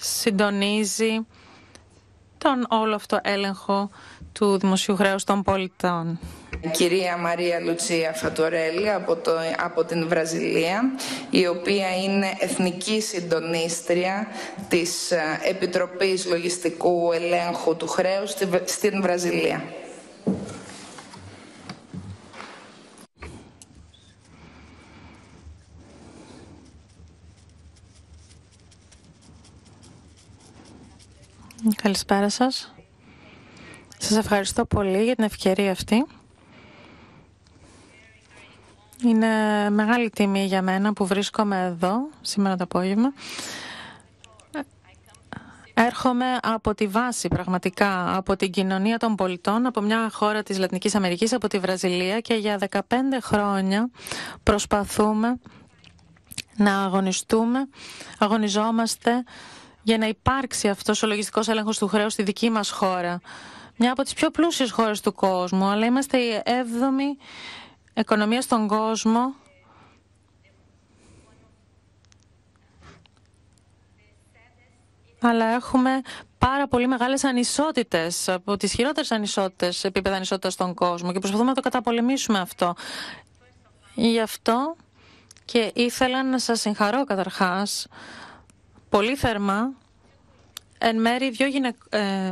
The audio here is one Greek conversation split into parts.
συντονίζει τον όλο αυτό έλεγχο του δημοσίου χρέους των πολιτών. Κυρία Μαρία Λουτσία Φατορέλη από, το, από την Βραζιλία, η οποία είναι εθνική συντονίστρια της ε, Επιτροπής Λογιστικού Ελέγχου του Χρέους στην Βραζιλία. Καλησπέρα σας. Σας ευχαριστώ πολύ για την ευκαιρία αυτή. Είναι μεγάλη τιμή για μένα που βρίσκομαι εδώ σήμερα το απόγευμα. Έρχομαι από τη βάση πραγματικά, από την κοινωνία των πολιτών, από μια χώρα της Λατινικής Αμερικής, από τη Βραζιλία και για 15 χρόνια προσπαθούμε να αγωνιστούμε, αγωνιζόμαστε για να υπάρξει αυτός ο λογιστικός έλεγχος του χρέους στη δική μας χώρα. Μια από τις πιο πλούσιες χώρες του κόσμου, αλλά είμαστε η έβδομη οικονομία στον κόσμο αλλά έχουμε πάρα πολύ μεγάλες ανισότητες, από τις χειρότερες ανισότητες, επίπεδα ανισότητας στον κόσμο και προσπαθούμε να το καταπολεμήσουμε αυτό. Γι' αυτό και ήθελα να σας συγχαρώ καταρχάς πολύ θερμά εν δύο ε,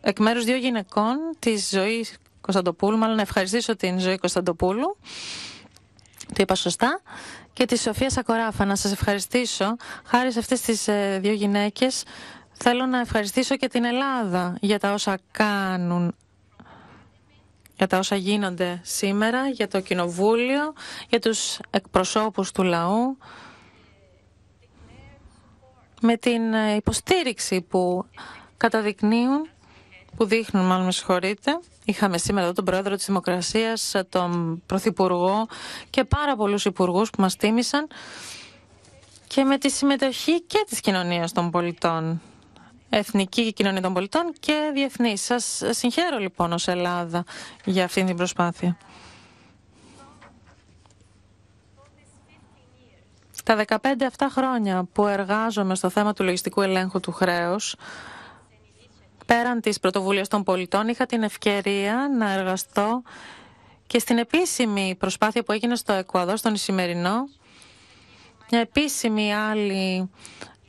εκ μέρους δύο γυναικών της ζωής Κωνσταντοπούλου, μάλλον να ευχαριστήσω την ζωή Κωνσταντοπούλου, το είπα σωστά, και τη Σοφία Σακοράφα. Να σας ευχαριστήσω, χάρη σε αυτές τις ε, δύο γυναίκες, θέλω να ευχαριστήσω και την Ελλάδα για τα όσα κάνουν για τα όσα γίνονται σήμερα, για το Κοινοβούλιο, για τους εκπροσώπους του λαού, με την ε, υποστήριξη που καταδεικνύουν, που δείχνουν μάλλον με συγχωρείτε. Είχαμε σήμερα εδώ τον Πρόεδρο της Δημοκρασίας, ε, τον Πρωθυπουργό και πάρα πολλούς υπουργούς που μας τίμησαν και με τη συμμετοχή και της κοινωνίας των πολιτών. Εθνική Κοινωνία των Πολιτών και διεθνής. Σας συγχαίρω λοιπόν ως Ελλάδα για αυτή την προσπάθεια. Τα 15 αυτά χρόνια που εργάζομαι στο θέμα του λογιστικού ελέγχου του χρέους, πέραν της πρωτοβουλίας των πολιτών, είχα την ευκαιρία να εργαστώ και στην επίσημη προσπάθεια που έγινε στο Εκουαδό, στον Ισημερινό, μια επίσημη άλλη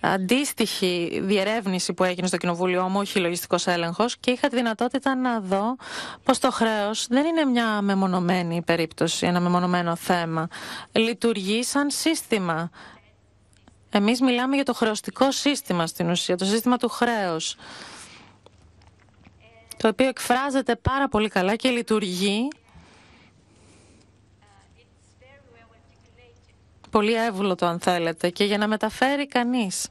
αντίστοιχη διερεύνηση που έγινε στο κοινοβούλιο μου, όχι λογιστικός έλεγχος, και είχα τη δυνατότητα να δω πως το χρέος δεν είναι μια μεμονωμένη περίπτωση, ένα μεμονωμένο θέμα. Λειτουργεί σαν σύστημα. Εμείς μιλάμε για το χρεωστικό σύστημα στην ουσία, το σύστημα του χρέους, το οποίο εκφράζεται πάρα πολύ καλά και λειτουργεί πολύ το αν θέλετε και για να μεταφέρει κανείς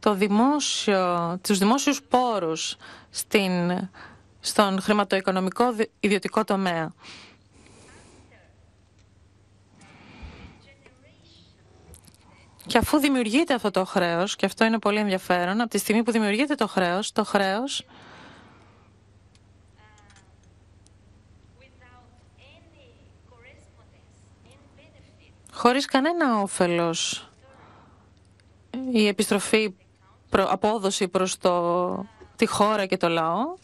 το δημόσιο, τους δημόσιους πόρους στην, στον χρηματοοικονομικό ιδιωτικό τομέα. Και αφού δημιουργείται αυτό το χρέος, και αυτό είναι πολύ ενδιαφέρον, από τη στιγμή που δημιουργείται το χρέος, το χρέος χωρίς κανένα όφελος η επιστροφή προ, απόδοση προς το, τη χώρα και το λαό.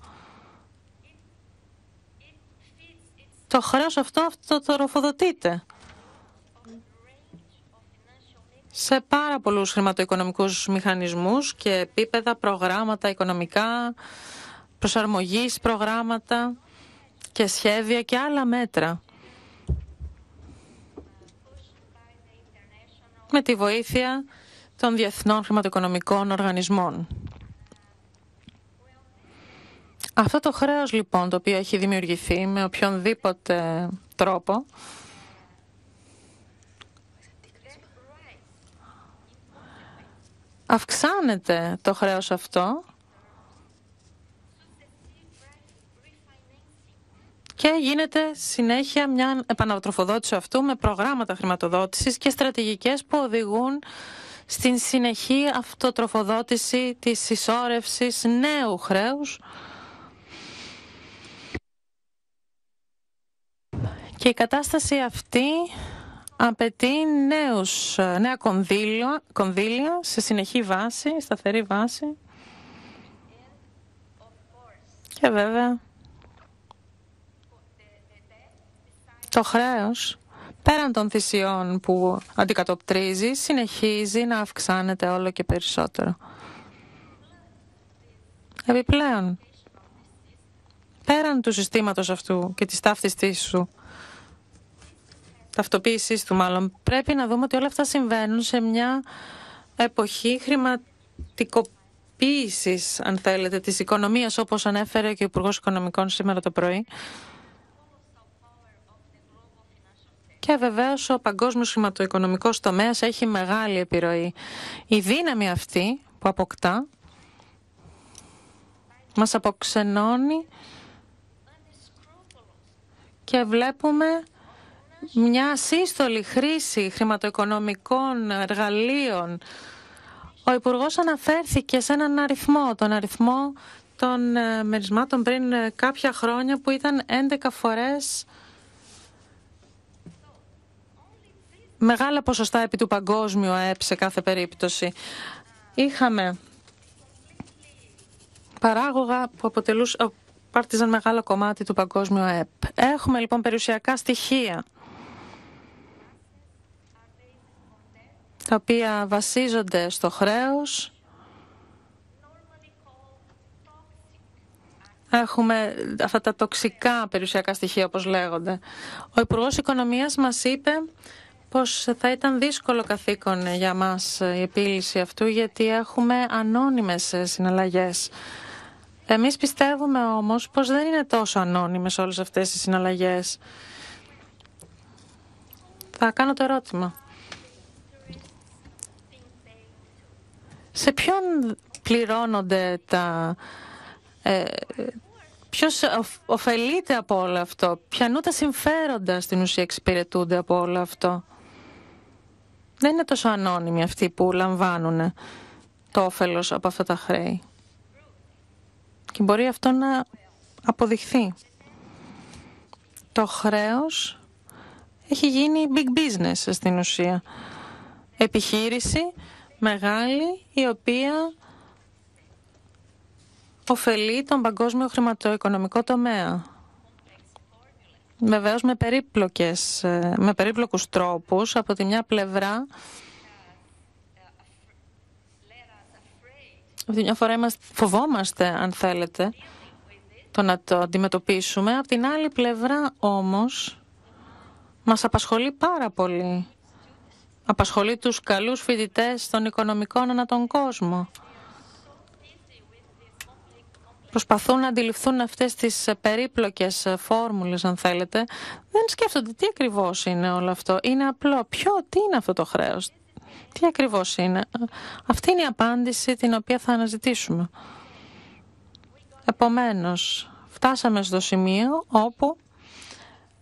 Το χρέος αυτό, αυτό το ροφοδοτείται σε πάρα πολλούς χρηματοοικονομικούς μηχανισμούς και επίπεδα, προγράμματα οικονομικά, προσαρμογής προγράμματα και σχέδια και άλλα μέτρα. με τη βοήθεια των διεθνών χρηματοοικονομικών οργανισμών. Αυτό το χρέος λοιπόν το οποίο έχει δημιουργηθεί με οποιονδήποτε τρόπο αυξάνεται το χρέος αυτό και γίνεται συνέχεια μια επανατροφοδότηση αυτού με προγράμματα χρηματοδότησης και στρατηγικές που οδηγούν στην συνεχή αυτοτροφοδότηση της συσσόρευσης νέου χρέους και η κατάσταση αυτή απαιτεί νέους, νέα κονδύλια, κονδύλια σε συνεχή βάση, σταθερή βάση και βέβαια Το χρέος, πέραν των θυσιών που αντικατοπτρίζει, συνεχίζει να αυξάνεται όλο και περισσότερο. Επιπλέον, πέραν του συστήματος αυτού και της ταύτιστής σου, ταυτοποίησής του μάλλον, πρέπει να δούμε ότι όλα αυτά συμβαίνουν σε μια εποχή χρηματικοποίησης, αν θέλετε, της οικονομίας, όπως ανέφερε και ο Υπουργός Οικονομικών σήμερα το πρωί, Και βεβαίως ο παγκόσμιος χρηματοοικονομικός τομέας έχει μεγάλη επιρροή. Η δύναμη αυτή που αποκτά μας αποξενώνει και βλέπουμε μια σύστολη χρήση χρηματοοικονομικών εργαλείων. Ο Υπουργός αναφέρθηκε σε έναν αριθμό, τον αριθμό των ε, μερισμάτων πριν ε, κάποια χρόνια που ήταν 11 φορές μεγάλα ποσοστά επί του παγκόσμιου ΑΕΠ σε κάθε περίπτωση. Είχαμε παράγωγα που αποτελούσαν ε, πάρτιζαν μεγάλο κομμάτι του παγκόσμιου ΑΕΠ. Έχουμε λοιπόν περιουσιακά στοιχεία τα οποία βασίζονται στο χρέος. Έχουμε αυτά τα τοξικά περιουσιακά στοιχεία, όπως λέγονται. Ο Υπουργός Οικονομίας μας είπε πως θα ήταν δύσκολο καθήκον για μας η επίλυση αυτού γιατί έχουμε ανώνυμες συναλλαγές. Εμείς πιστεύουμε όμως πως δεν είναι τόσο ανώνυμες όλες αυτές οι συναλλαγές. Θα κάνω το ερώτημα. Σε ποιον πληρώνονται τα... Ε, ποιος ωφελείται από όλο αυτό, ποιανού τα συμφέροντα στην ουσία εξυπηρετούνται από όλο αυτό δεν είναι τόσο ανώνυμοι αυτοί που λαμβάνουν το όφελος από αυτά τα χρέη. Και μπορεί αυτό να αποδειχθεί. Το χρέος έχει γίνει big business στην ουσία. Επιχείρηση μεγάλη η οποία ωφελεί τον παγκόσμιο χρηματοοικονομικό τομέα. Βεβαίως με, περίπλοκες, ε, με περίπλοκους τρόπους. Από τη μια πλευρά, από τη μια φορά φοβόμαστε, αν θέλετε, το να το αντιμετωπίσουμε. Από την άλλη πλευρά όμως, μας απασχολεί πάρα πολύ. Απασχολεί τους καλούς φοιτητές των οικονομικών ανά τον κόσμο προσπαθούν να αντιληφθούν αυτές τις ε, περίπλοκες ε, φόρμουλες, αν θέλετε, δεν σκέφτονται τι ακριβώς είναι όλο αυτό. Είναι απλό. Ποιο, τι είναι αυτό το χρέος. Τι ακριβώς είναι. Ε, αυτή είναι η απάντηση την οποία θα αναζητήσουμε. Επομένως, φτάσαμε στο σημείο όπου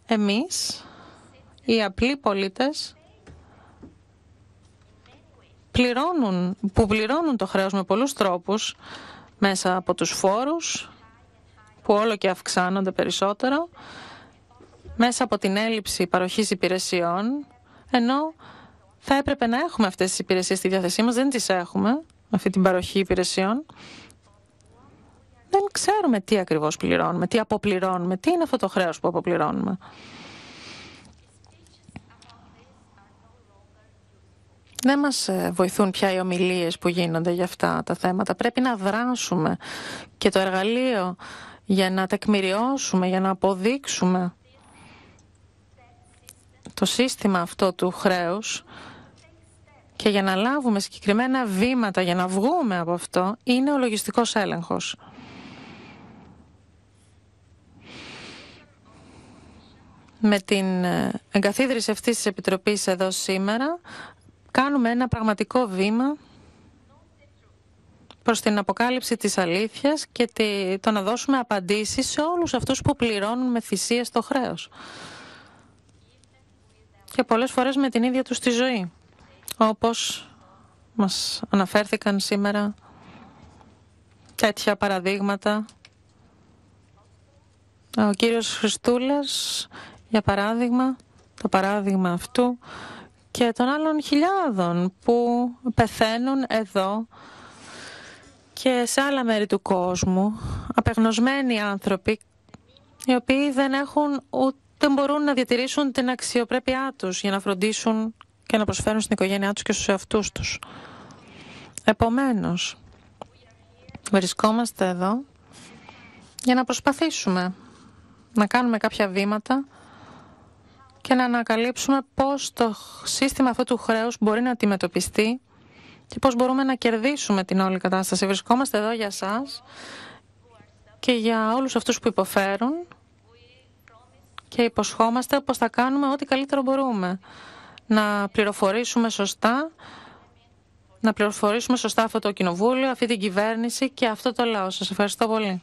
εμείς, οι απλοί πολίτες, πληρώνουν, που πληρώνουν το χρέος με πολλούς τρόπους, μέσα από τους φόρους που όλο και αυξάνονται περισσότερο, μέσα από την έλλειψη παροχής υπηρεσιών, ενώ θα έπρεπε να έχουμε αυτές τις υπηρεσίες στη διάθεσή μας, δεν τις έχουμε, αυτή την παροχή υπηρεσιών. Δεν ξέρουμε τι ακριβώς πληρώνουμε, τι αποπληρώνουμε, τι είναι αυτό το χρέος που αποπληρώνουμε. Δεν μας ε, βοηθούν πια οι ομιλίες που γίνονται για αυτά τα θέματα. Πρέπει να δράσουμε και το εργαλείο για να τεκμηριώσουμε, για να αποδείξουμε το σύστημα αυτό του χρέους και για να λάβουμε συγκεκριμένα βήματα, για να βγούμε από αυτό, είναι ο λογιστικός έλεγχος. Με την ε, εγκαθίδρυση αυτής της Επιτροπής εδώ σήμερα, κάνουμε ένα πραγματικό βήμα προς την αποκάλυψη της αλήθειας και το να δώσουμε απαντήσεις σε όλους αυτούς που πληρώνουν με θυσίες το χρέος. Και πολλές φορές με την ίδια τους τη ζωή, όπως μας αναφέρθηκαν σήμερα τέτοια παραδείγματα. Ο κύριος Χριστούλας, για παράδειγμα, το παράδειγμα αυτού, και των άλλων χιλιάδων που πεθαίνουν εδώ και σε άλλα μέρη του κόσμου, απεγνωσμένοι άνθρωποι, οι οποίοι δεν έχουν ούτε μπορούν να διατηρήσουν την αξιοπρέπειά τους για να φροντίσουν και να προσφέρουν στην οικογένειά τους και στους εαυτούς τους. Επομένως, βρισκόμαστε εδώ για να προσπαθήσουμε να κάνουμε κάποια βήματα και να ανακαλύψουμε πώς το σύστημα αυτού του χρέους μπορεί να αντιμετωπιστεί και πώς μπορούμε να κερδίσουμε την όλη κατάσταση. Βρισκόμαστε εδώ για σας και για όλους αυτούς που υποφέρουν και υποσχόμαστε πως θα κάνουμε ό,τι καλύτερο μπορούμε. Να πληροφορήσουμε σωστά, να πληροφορήσουμε σωστά αυτό το κοινοβούλιο, αυτή την κυβέρνηση και αυτό το λαό. Σας ευχαριστώ πολύ.